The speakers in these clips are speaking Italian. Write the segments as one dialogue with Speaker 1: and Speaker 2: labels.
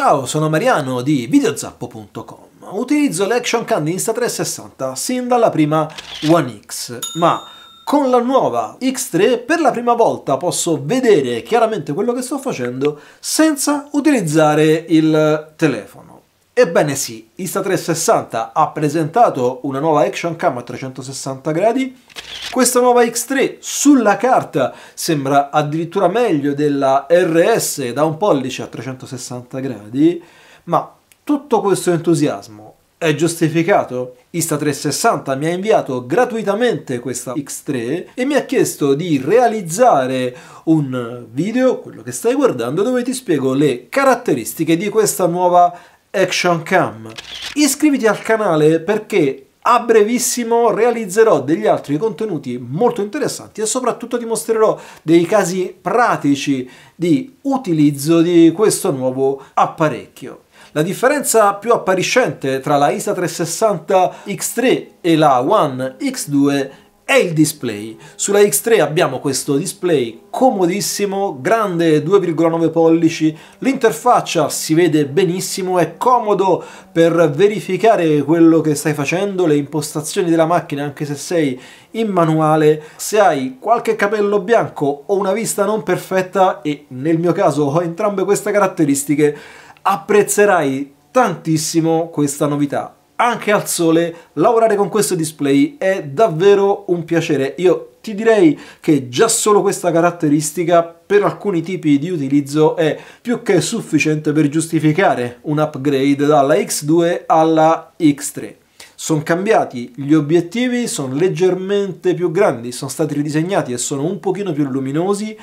Speaker 1: Ciao, sono Mariano di videozappo.com. Utilizzo l'Action Can Insta360 sin dalla prima One X, ma con la nuova X3 per la prima volta posso vedere chiaramente quello che sto facendo senza utilizzare il telefono. Ebbene sì, Insta360 ha presentato una nuova action cam a 360 gradi. Questa nuova X3 sulla carta sembra addirittura meglio della RS da un pollice a 360 gradi, ma tutto questo entusiasmo è giustificato? Insta360 mi ha inviato gratuitamente questa X3 e mi ha chiesto di realizzare un video, quello che stai guardando, dove ti spiego le caratteristiche di questa nuova Action Cam. Iscriviti al canale perché a brevissimo realizzerò degli altri contenuti molto interessanti e soprattutto ti mostrerò dei casi pratici di utilizzo di questo nuovo apparecchio. La differenza più appariscente tra la ISA 360 X3 e la One X2 è è il display. Sulla X3 abbiamo questo display comodissimo, grande 2,9 pollici, l'interfaccia si vede benissimo, è comodo per verificare quello che stai facendo, le impostazioni della macchina anche se sei in manuale, se hai qualche capello bianco o una vista non perfetta e nel mio caso ho entrambe queste caratteristiche, apprezzerai tantissimo questa novità anche al sole, lavorare con questo display è davvero un piacere. Io ti direi che già solo questa caratteristica per alcuni tipi di utilizzo è più che sufficiente per giustificare un upgrade dalla X2 alla X3. Sono cambiati gli obiettivi, sono leggermente più grandi, sono stati ridisegnati e sono un pochino più luminosi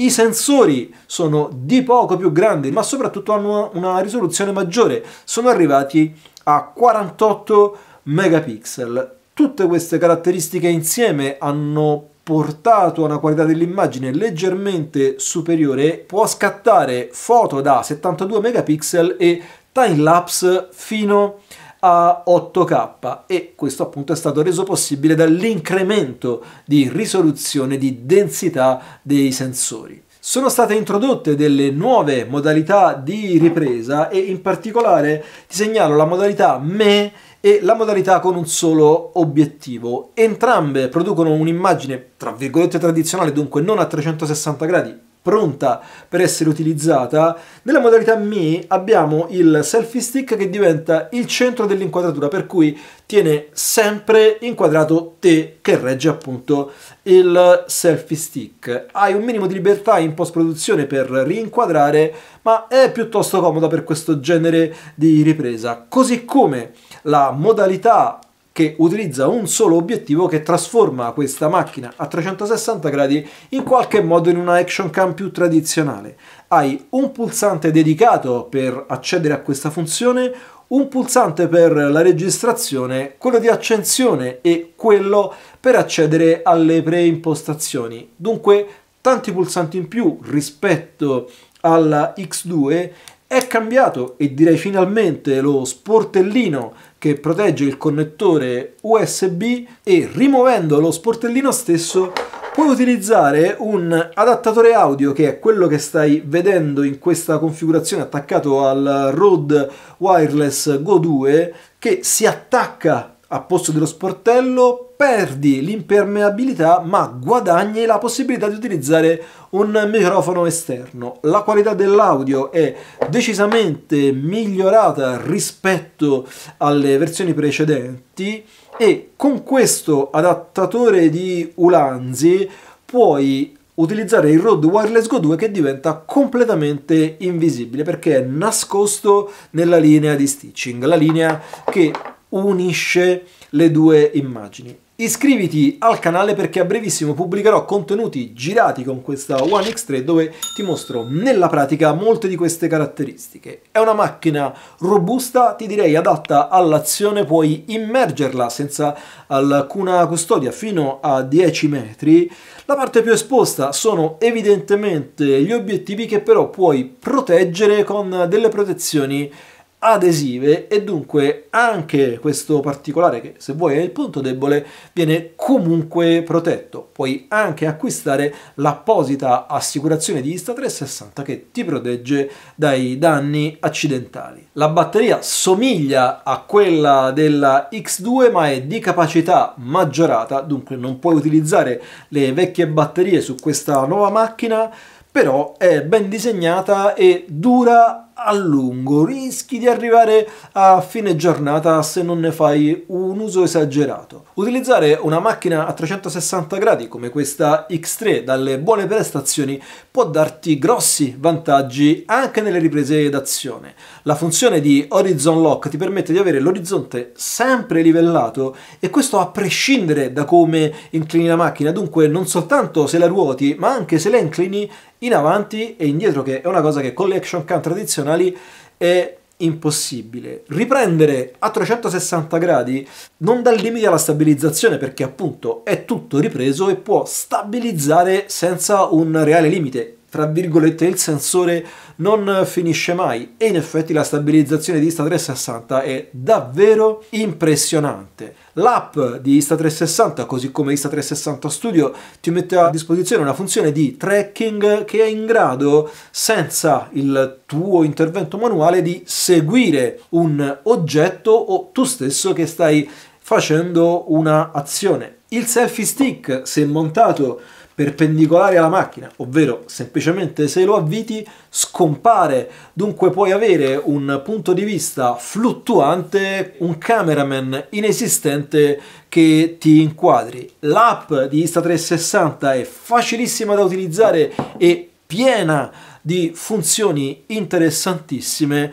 Speaker 1: i sensori sono di poco più grandi, ma soprattutto hanno una risoluzione maggiore. Sono arrivati a 48 megapixel. Tutte queste caratteristiche insieme hanno portato a una qualità dell'immagine leggermente superiore, può scattare foto da 72 megapixel e timelapse fino a 8K e questo appunto è stato reso possibile dall'incremento di risoluzione di densità dei sensori sono state introdotte delle nuove modalità di ripresa e in particolare ti segnalo la modalità me e la modalità con un solo obiettivo. Entrambe producono un'immagine, tra virgolette, tradizionale, dunque non a 360 gradi, pronta per essere utilizzata, nella modalità Mi abbiamo il selfie stick che diventa il centro dell'inquadratura, per cui tiene sempre inquadrato te che regge appunto il selfie stick. Hai un minimo di libertà in post-produzione per rinquadrare, ma è piuttosto comoda per questo genere di ripresa. Così come la modalità che utilizza un solo obiettivo che trasforma questa macchina a 360 gradi in qualche modo in una action cam più tradizionale. Hai un pulsante dedicato per accedere a questa funzione, un pulsante per la registrazione, quello di accensione e quello per accedere alle preimpostazioni. Dunque tanti pulsanti in più rispetto alla X2 è cambiato e direi finalmente lo sportellino che protegge il connettore USB e rimuovendo lo sportellino stesso puoi utilizzare un adattatore audio che è quello che stai vedendo in questa configurazione attaccato al Rode Wireless Go 2 che si attacca a posto dello sportello, perdi l'impermeabilità ma guadagni la possibilità di utilizzare un microfono esterno. La qualità dell'audio è decisamente migliorata rispetto alle versioni precedenti e con questo adattatore di Ulanzi puoi utilizzare il Rode Wireless Go 2 che diventa completamente invisibile perché è nascosto nella linea di stitching, la linea che unisce le due immagini. Iscriviti al canale perché a brevissimo pubblicherò contenuti girati con questa One X3 dove ti mostro nella pratica molte di queste caratteristiche. È una macchina robusta, ti direi adatta all'azione, puoi immergerla senza alcuna custodia fino a 10 metri. La parte più esposta sono evidentemente gli obiettivi che però puoi proteggere con delle protezioni adesive e dunque anche questo particolare che se vuoi è il punto debole viene comunque protetto puoi anche acquistare l'apposita assicurazione di Insta360 che ti protegge dai danni accidentali la batteria somiglia a quella della X2 ma è di capacità maggiorata dunque non puoi utilizzare le vecchie batterie su questa nuova macchina però è ben disegnata e dura a lungo, rischi di arrivare a fine giornata se non ne fai un uso esagerato. Utilizzare una macchina a 360 gradi come questa X3 dalle buone prestazioni può darti grossi vantaggi anche nelle riprese d'azione. La funzione di Horizon Lock ti permette di avere l'orizzonte sempre livellato e questo a prescindere da come inclini la macchina, dunque non soltanto se la ruoti ma anche se la inclini in avanti e indietro che è una cosa che con le action cam tradizionali professionali è impossibile. Riprendere a 360 gradi non dà limiti alla stabilizzazione perché appunto è tutto ripreso e può stabilizzare senza un reale limite tra virgolette il sensore non finisce mai e in effetti la stabilizzazione di Insta360 è davvero impressionante. L'app di Insta360 così come Insta360 Studio ti mette a disposizione una funzione di tracking che è in grado senza il tuo intervento manuale di seguire un oggetto o tu stesso che stai facendo una azione. Il selfie stick, se montato perpendicolari alla macchina, ovvero semplicemente se lo avviti scompare, dunque puoi avere un punto di vista fluttuante, un cameraman inesistente che ti inquadri. L'app di Insta360 è facilissima da utilizzare e piena di funzioni interessantissime,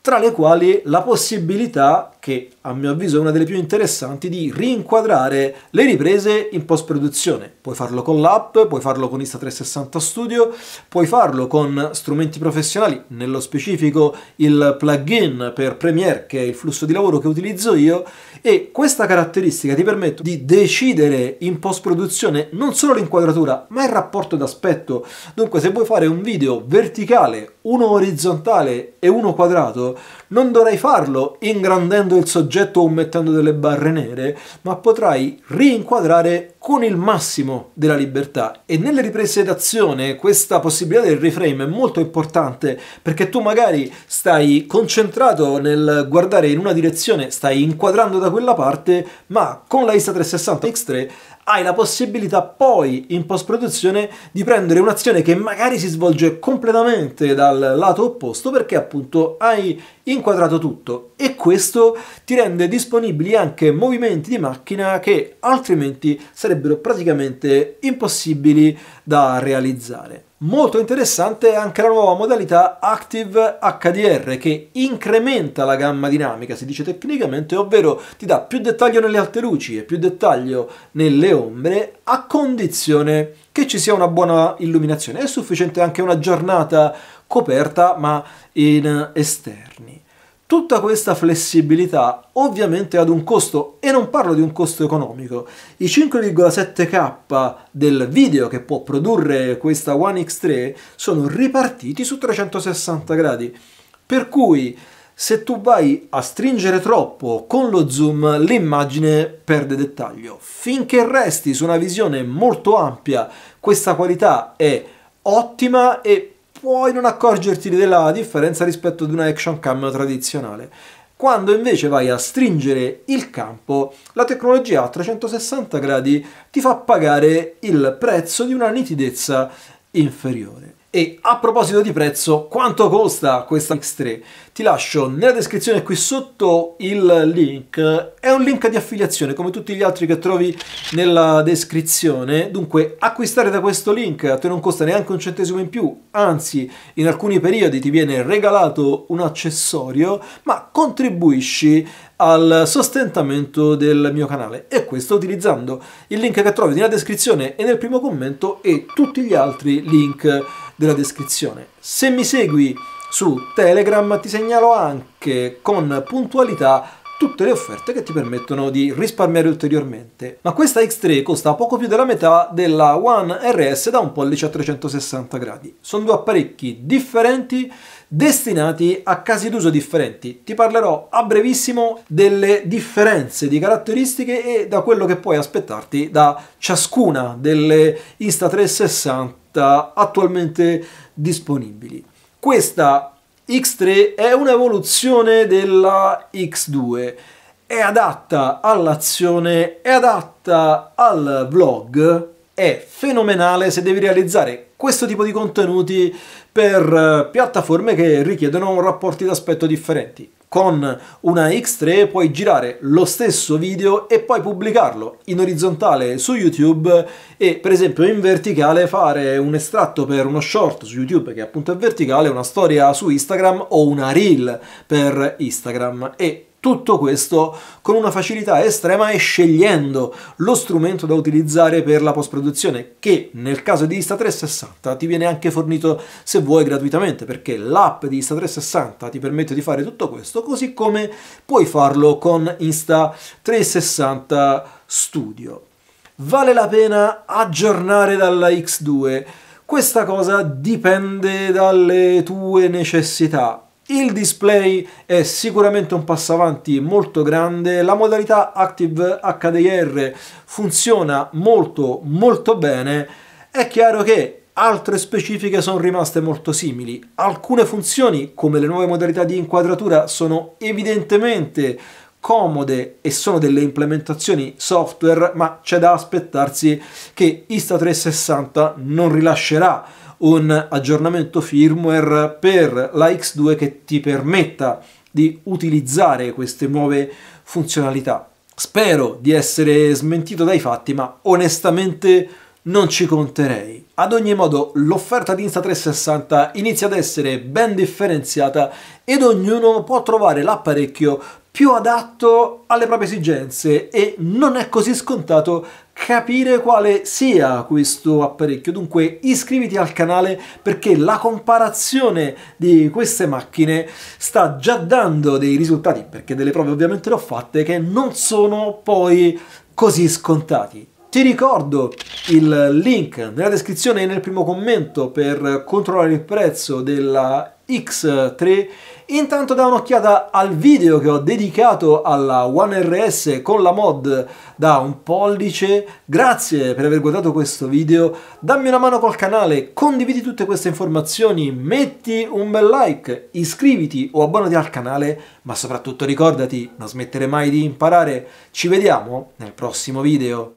Speaker 1: tra le quali la possibilità che a mio avviso è una delle più interessanti, di rinquadrare le riprese in post-produzione. Puoi farlo con l'app, puoi farlo con Insta360 Studio, puoi farlo con strumenti professionali, nello specifico il plugin per Premiere, che è il flusso di lavoro che utilizzo io, e questa caratteristica ti permette di decidere in post-produzione non solo l'inquadratura, ma il rapporto d'aspetto. Dunque, se vuoi fare un video verticale, uno orizzontale e uno quadrato, non dovrai farlo ingrandendo del soggetto o mettendo delle barre nere, ma potrai rinquadrare con il massimo della libertà. E nelle riprese d'azione questa possibilità del reframe è molto importante perché tu magari stai concentrato nel guardare in una direzione, stai inquadrando da quella parte, ma con la ISA 360 X3 hai la possibilità poi in post-produzione di prendere un'azione che magari si svolge completamente dal lato opposto perché appunto hai inquadrato tutto e questo ti rende disponibili anche movimenti di macchina che altrimenti sarebbero praticamente impossibili da realizzare. Molto interessante anche la nuova modalità Active HDR che incrementa la gamma dinamica, si dice tecnicamente, ovvero ti dà più dettaglio nelle alte luci e più dettaglio nelle ombre a condizione che ci sia una buona illuminazione. È sufficiente anche una giornata coperta ma in esterni. Tutta questa flessibilità ovviamente ad un costo, e non parlo di un costo economico. I 5,7K del video che può produrre questa One X3 sono ripartiti su 360 gradi. Per cui se tu vai a stringere troppo con lo zoom l'immagine perde dettaglio. Finché resti su una visione molto ampia questa qualità è ottima e puoi non accorgerti della differenza rispetto ad una action cam tradizionale. Quando invece vai a stringere il campo, la tecnologia a 360 gradi ti fa pagare il prezzo di una nitidezza inferiore. E a proposito di prezzo, quanto costa questa X3? Ti lascio nella descrizione qui sotto il link, è un link di affiliazione come tutti gli altri che trovi nella descrizione, dunque acquistare da questo link a te non costa neanche un centesimo in più, anzi in alcuni periodi ti viene regalato un accessorio, ma contribuisci al sostentamento del mio canale e questo utilizzando il link che trovi nella descrizione e nel primo commento e tutti gli altri link della descrizione. Se mi segui su Telegram ti segnalo anche con puntualità tutte le offerte che ti permettono di risparmiare ulteriormente. Ma questa X3 costa poco più della metà della One RS da un pollice a 360 gradi. Sono due apparecchi differenti destinati a casi d'uso differenti. Ti parlerò a brevissimo delle differenze di caratteristiche e da quello che puoi aspettarti da ciascuna delle Insta360 sta attualmente disponibili. Questa X3 è un'evoluzione della X2, è adatta all'azione, è adatta al vlog, è fenomenale se devi realizzare questo tipo di contenuti per eh, piattaforme che richiedono rapporti d'aspetto differenti. Con una X3 puoi girare lo stesso video e poi pubblicarlo in orizzontale su YouTube e per esempio in verticale fare un estratto per uno short su YouTube che appunto è verticale, una storia su Instagram o una reel per Instagram e tutto questo con una facilità estrema e scegliendo lo strumento da utilizzare per la post-produzione, che nel caso di Insta360 ti viene anche fornito se vuoi gratuitamente, perché l'app di Insta360 ti permette di fare tutto questo, così come puoi farlo con Insta360 Studio. Vale la pena aggiornare dalla X2? Questa cosa dipende dalle tue necessità. Il display è sicuramente un passo avanti molto grande, la modalità Active HDR funziona molto molto bene, è chiaro che altre specifiche sono rimaste molto simili. Alcune funzioni, come le nuove modalità di inquadratura, sono evidentemente comode e sono delle implementazioni software, ma c'è da aspettarsi che Insta360 non rilascerà un aggiornamento firmware per la X2 che ti permetta di utilizzare queste nuove funzionalità. Spero di essere smentito dai fatti, ma onestamente non ci conterei. Ad ogni modo, l'offerta di Insta360 inizia ad essere ben differenziata ed ognuno può trovare l'apparecchio più adatto alle proprie esigenze e non è così scontato capire quale sia questo apparecchio. Dunque iscriviti al canale perché la comparazione di queste macchine sta già dando dei risultati, perché delle prove ovviamente le ho fatte, che non sono poi così scontati. Ti ricordo il link nella descrizione e nel primo commento per controllare il prezzo della X3. Intanto dai un'occhiata al video che ho dedicato alla One RS con la mod da un pollice. Grazie per aver guardato questo video, dammi una mano col canale, condividi tutte queste informazioni, metti un bel like, iscriviti o abbonati al canale, ma soprattutto ricordati, non smettere mai di imparare. Ci vediamo nel prossimo video.